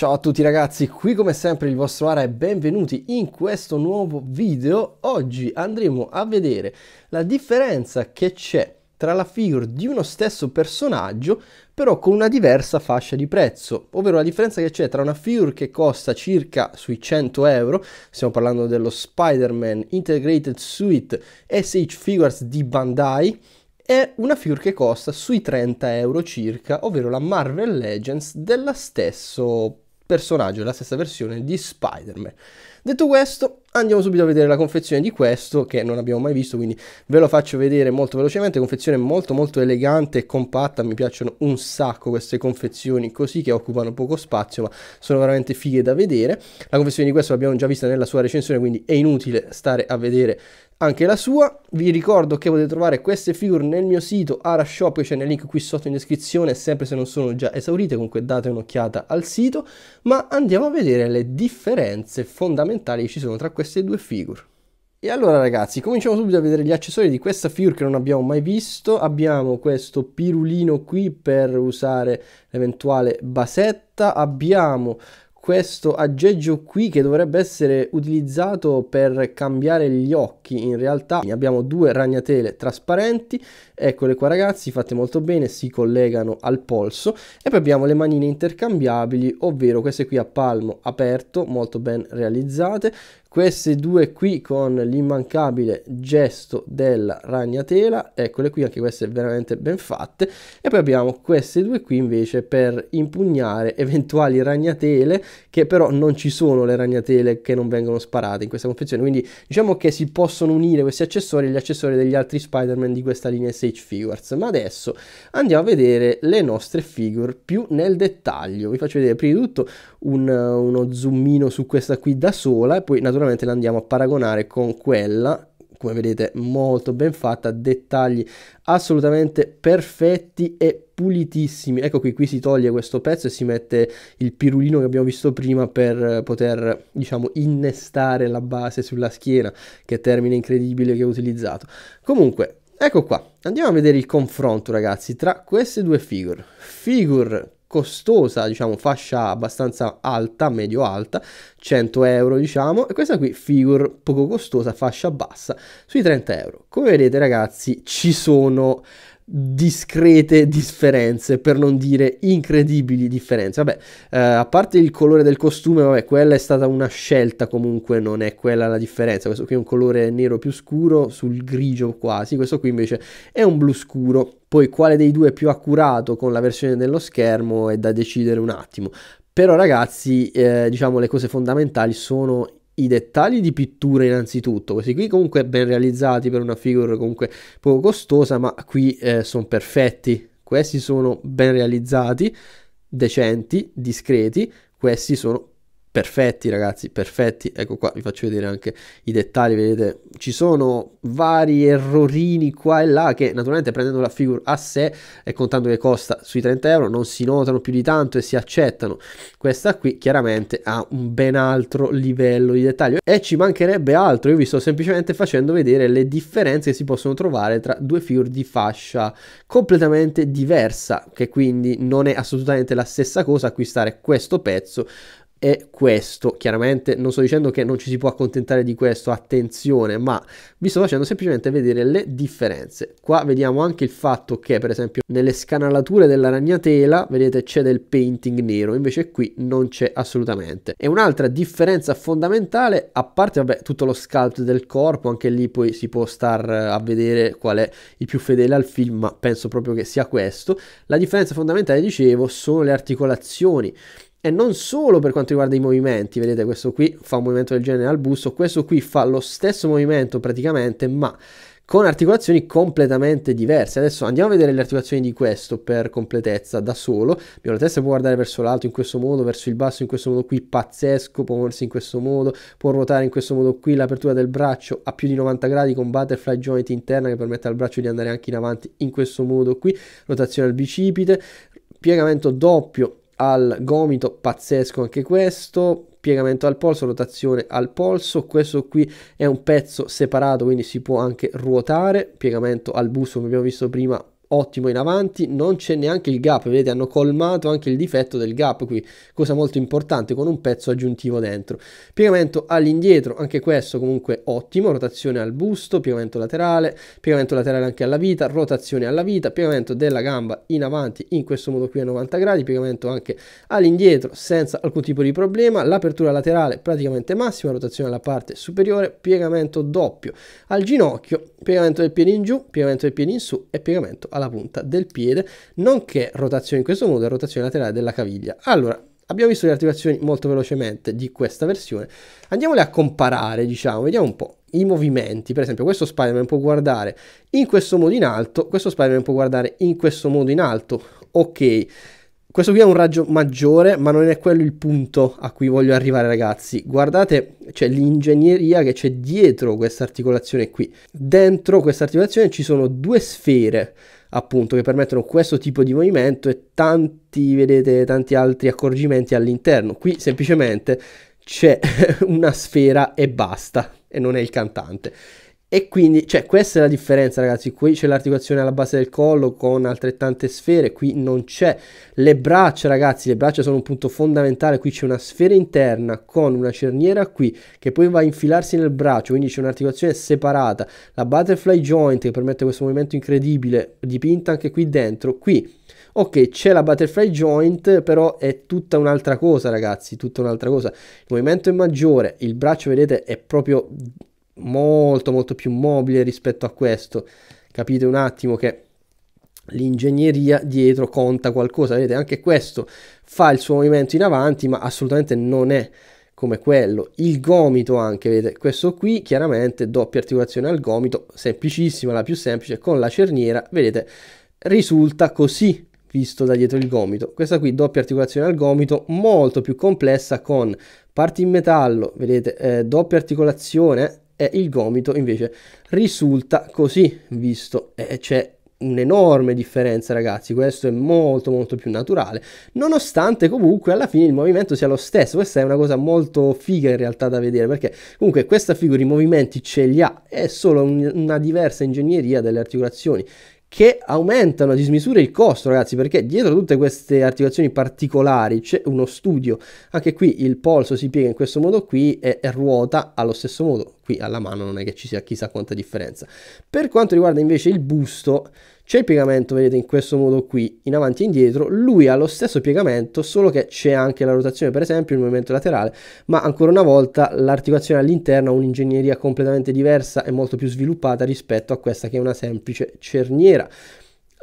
Ciao a tutti ragazzi, qui come sempre il vostro Ara e benvenuti in questo nuovo video. Oggi andremo a vedere la differenza che c'è tra la figure di uno stesso personaggio però con una diversa fascia di prezzo, ovvero la differenza che c'è tra una figure che costa circa sui 100 euro, stiamo parlando dello Spider-Man Integrated Suite SH Figures di Bandai, e una figure che costa sui 30 euro circa, ovvero la Marvel Legends della stesso personaggio, è la stessa versione di Spider-Man. Detto questo, Andiamo subito a vedere la confezione di questo che non abbiamo mai visto, quindi ve lo faccio vedere molto velocemente. Confezione molto molto elegante e compatta, mi piacciono un sacco queste confezioni così che occupano poco spazio, ma sono veramente fighe da vedere. La confezione di questo l'abbiamo già vista nella sua recensione, quindi è inutile stare a vedere anche la sua. Vi ricordo che potete trovare queste figure nel mio sito Arashop, che c'è nel link qui sotto in descrizione, sempre se non sono già esaurite, comunque date un'occhiata al sito, ma andiamo a vedere le differenze fondamentali che ci sono tra queste queste due figure. E allora ragazzi, cominciamo subito a vedere gli accessori di questa figure che non abbiamo mai visto. Abbiamo questo pirulino qui per usare l'eventuale basetta. Abbiamo questo aggeggio qui che dovrebbe essere utilizzato per cambiare gli occhi in realtà abbiamo due ragnatele trasparenti eccole qua ragazzi fatte molto bene si collegano al polso e poi abbiamo le manine intercambiabili ovvero queste qui a palmo aperto molto ben realizzate queste due qui con l'immancabile gesto della ragnatela eccole qui anche queste veramente ben fatte e poi abbiamo queste due qui invece per impugnare eventuali ragnatele che però non ci sono le ragnatele che non vengono sparate in questa confezione quindi diciamo che si possono unire questi accessori agli accessori degli altri Spider-Man di questa linea Sage Figures ma adesso andiamo a vedere le nostre figure più nel dettaglio vi faccio vedere prima di tutto un, uno zoomino su questa qui da sola e poi naturalmente sicuramente la andiamo a paragonare con quella come vedete molto ben fatta dettagli assolutamente perfetti e pulitissimi ecco qui qui si toglie questo pezzo e si mette il pirulino che abbiamo visto prima per poter diciamo innestare la base sulla schiena che termine incredibile che ho utilizzato comunque ecco qua andiamo a vedere il confronto ragazzi tra queste due figure figure costosa, diciamo, fascia abbastanza alta, medio alta, 100 euro, diciamo, e questa qui figure poco costosa, fascia bassa, sui 30 euro. Come vedete, ragazzi, ci sono discrete differenze, per non dire incredibili differenze. Vabbè, eh, a parte il colore del costume, vabbè, quella è stata una scelta comunque, non è quella la differenza. Questo qui è un colore nero più scuro sul grigio quasi, questo qui invece è un blu scuro. Poi quale dei due è più accurato con la versione dello schermo è da decidere un attimo. Però ragazzi, eh, diciamo le cose fondamentali sono i dettagli di pittura innanzitutto, questi qui comunque ben realizzati per una figura comunque poco costosa, ma qui eh, sono perfetti, questi sono ben realizzati, decenti, discreti, questi sono perfetti ragazzi perfetti ecco qua vi faccio vedere anche i dettagli vedete ci sono vari errorini qua e là che naturalmente prendendo la figure a sé e contando che costa sui 30 euro non si notano più di tanto e si accettano questa qui chiaramente ha un ben altro livello di dettaglio e ci mancherebbe altro io vi sto semplicemente facendo vedere le differenze che si possono trovare tra due figure di fascia completamente diversa che quindi non è assolutamente la stessa cosa acquistare questo pezzo è questo. Chiaramente non sto dicendo che non ci si può accontentare di questo, attenzione, ma vi sto facendo semplicemente vedere le differenze. Qua vediamo anche il fatto che, per esempio, nelle scanalature della ragnatela, vedete, c'è del painting nero, invece qui non c'è assolutamente. E un'altra differenza fondamentale, a parte, vabbè, tutto lo sculpt del corpo, anche lì poi si può star eh, a vedere qual è il più fedele al film, ma penso proprio che sia questo. La differenza fondamentale, dicevo, sono le articolazioni e non solo per quanto riguarda i movimenti, vedete questo qui fa un movimento del genere al busto, questo qui fa lo stesso movimento praticamente, ma con articolazioni completamente diverse. Adesso andiamo a vedere le articolazioni di questo per completezza da solo. Abbiamo la testa può guardare verso l'alto in questo modo, verso il basso in questo modo qui, pazzesco, può muoversi in questo modo, può ruotare in questo modo qui, l'apertura del braccio a più di 90 gradi con butterfly joint interna che permette al braccio di andare anche in avanti in questo modo qui, rotazione al bicipite, piegamento doppio al gomito, pazzesco anche questo, piegamento al polso, rotazione al polso, questo qui è un pezzo separato quindi si può anche ruotare, piegamento al busto come abbiamo visto prima ottimo in avanti, non c'è neanche il gap, vedete hanno colmato anche il difetto del gap qui, cosa molto importante con un pezzo aggiuntivo dentro. Piegamento all'indietro, anche questo comunque ottimo, rotazione al busto, piegamento laterale, piegamento laterale anche alla vita, rotazione alla vita, piegamento della gamba in avanti in questo modo qui a 90 gradi, piegamento anche all'indietro senza alcun tipo di problema, l'apertura laterale praticamente massima, rotazione alla parte superiore, piegamento doppio al ginocchio, piegamento del piede in giù, piegamento del piede in su e piegamento alla alla punta del piede, nonché rotazione in questo modo e rotazione laterale della caviglia. Allora, abbiamo visto le articolazioni molto velocemente di questa versione, andiamole a comparare, diciamo, vediamo un po' i movimenti, per esempio questo Spider-Man può guardare in questo modo in alto, questo Spider-Man può guardare in questo modo in alto, ok. Questo qui ha un raggio maggiore, ma non è quello il punto a cui voglio arrivare, ragazzi. Guardate, c'è l'ingegneria che c'è dietro questa articolazione qui. Dentro questa articolazione ci sono due sfere appunto che permettono questo tipo di movimento e tanti, vedete, tanti altri accorgimenti all'interno. Qui semplicemente c'è una sfera e basta e non è il cantante e quindi, cioè, questa è la differenza, ragazzi. Qui c'è l'articolazione alla base del collo con altrettante sfere, qui non c'è. Le braccia, ragazzi, le braccia sono un punto fondamentale. Qui c'è una sfera interna con una cerniera qui che poi va a infilarsi nel braccio, quindi c'è un'articolazione separata. La butterfly joint che permette questo movimento incredibile, dipinta anche qui dentro. Qui Ok, c'è la butterfly joint, però è tutta un'altra cosa, ragazzi, tutta un'altra cosa. Il movimento è maggiore, il braccio, vedete, è proprio molto molto più mobile rispetto a questo. Capite un attimo che l'ingegneria dietro conta qualcosa, vedete anche questo fa il suo movimento in avanti ma assolutamente non è come quello, il gomito anche, vedete questo qui chiaramente doppia articolazione al gomito, semplicissima, la più semplice, con la cerniera, vedete risulta così visto da dietro il gomito. Questa qui doppia articolazione al gomito, molto più complessa con parti in metallo, vedete, eh, doppia articolazione e il gomito invece risulta così visto e eh, c'è un'enorme differenza ragazzi questo è molto molto più naturale nonostante comunque alla fine il movimento sia lo stesso questa è una cosa molto figa in realtà da vedere perché comunque questa figura i movimenti ce li ha è solo un, una diversa ingegneria delle articolazioni che aumentano a dismisura il costo, ragazzi, perché dietro tutte queste articolazioni particolari c'è uno studio. Anche qui il polso si piega in questo modo qui e, e, ruota allo stesso modo. Qui alla mano non è che ci sia chissà quanta differenza. Per quanto riguarda invece il busto, c'è il piegamento, vedete, in questo modo qui, in avanti e indietro. Lui ha lo stesso piegamento, solo che c'è anche la rotazione, per esempio, il movimento laterale, ma ancora una volta l'articolazione all'interno ha un'ingegneria completamente diversa e molto più sviluppata rispetto a questa che è una semplice cerniera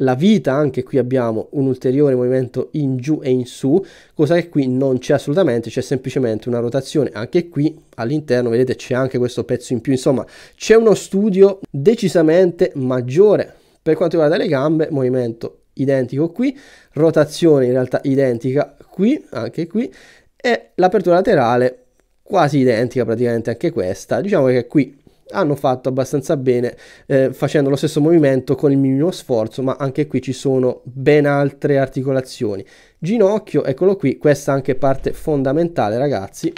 la vita, anche qui abbiamo un ulteriore movimento in giù e in su, cosa che qui non c'è assolutamente, c'è semplicemente una rotazione, anche qui all'interno vedete c'è anche questo pezzo in più, insomma c'è uno studio decisamente maggiore per quanto riguarda le gambe, movimento identico qui, rotazione in realtà identica qui, anche qui, e l'apertura laterale quasi identica praticamente anche questa. Diciamo che qui hanno fatto abbastanza bene eh, facendo lo stesso movimento con il minimo sforzo ma anche qui ci sono ben altre articolazioni ginocchio eccolo qui questa è anche parte fondamentale ragazzi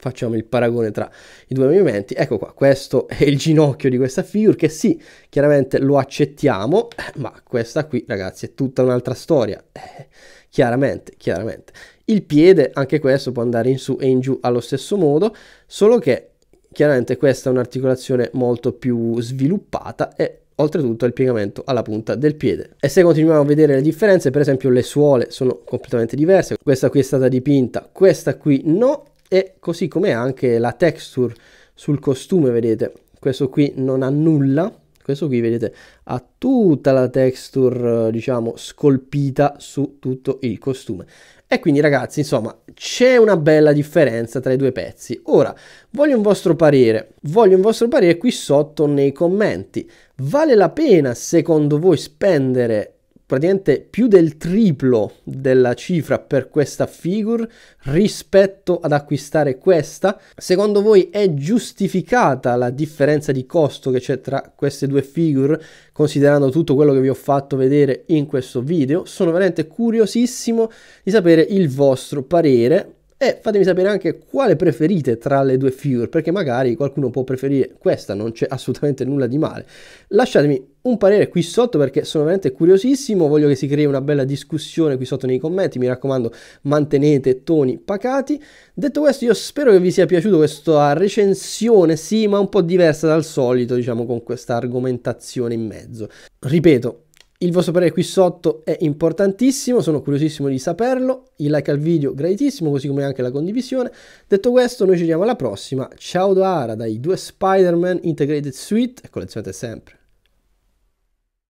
facciamo il paragone tra i due movimenti, ecco qua, questo è il ginocchio di questa figure che sì, chiaramente lo accettiamo, ma questa qui ragazzi è tutta un'altra storia, eh, chiaramente, chiaramente. Il piede, anche questo può andare in su e in giù allo stesso modo, solo che chiaramente questa è un'articolazione molto più sviluppata e oltretutto il piegamento alla punta del piede. E se continuiamo a vedere le differenze, per esempio le suole sono completamente diverse, questa qui è stata dipinta, questa qui no, e così come anche la texture sul costume, vedete, questo qui non ha nulla, questo qui vedete ha tutta la texture eh, diciamo scolpita su tutto il costume e quindi ragazzi insomma c'è una bella differenza tra i due pezzi ora voglio un vostro parere voglio un vostro parere qui sotto nei commenti vale la pena secondo voi spendere praticamente più del triplo della cifra per questa figure rispetto ad acquistare questa. Secondo voi è giustificata la differenza di costo che c'è tra queste due figure considerando tutto quello che vi ho fatto vedere in questo video? Sono veramente curiosissimo di sapere il vostro parere e fatemi sapere anche quale preferite tra le due figure, perché magari qualcuno può preferire questa, non c'è assolutamente nulla di male. Lasciatemi un parere qui sotto perché sono veramente curiosissimo, voglio che si crei una bella discussione qui sotto nei commenti, mi raccomando mantenete toni pacati. Detto questo io spero che vi sia piaciuta questa recensione, sì ma un po' diversa dal solito diciamo con questa argomentazione in mezzo. Ripeto, il vostro parere qui sotto è importantissimo, sono curiosissimo di saperlo. Il like al video graditissimo, così come anche la condivisione. Detto questo, noi ci vediamo alla prossima. Ciao Doara dai due Spider-Man Integrated Suite collezionate sempre.